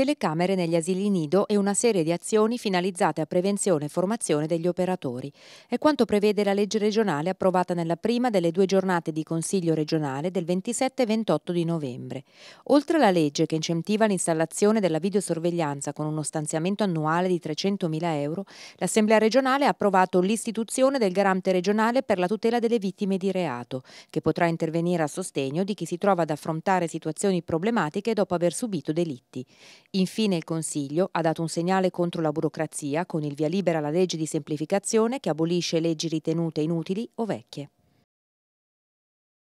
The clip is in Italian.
telecamere negli asili nido e una serie di azioni finalizzate a prevenzione e formazione degli operatori. È quanto prevede la legge regionale approvata nella prima delle due giornate di Consiglio regionale del 27 e 28 di novembre. Oltre alla legge che incentiva l'installazione della videosorveglianza con uno stanziamento annuale di 300.000 euro, l'Assemblea regionale ha approvato l'istituzione del garante regionale per la tutela delle vittime di reato, che potrà intervenire a sostegno di chi si trova ad affrontare situazioni problematiche dopo aver subito delitti. Infine il Consiglio ha dato un segnale contro la burocrazia con il via libera alla legge di semplificazione che abolisce leggi ritenute inutili o vecchie.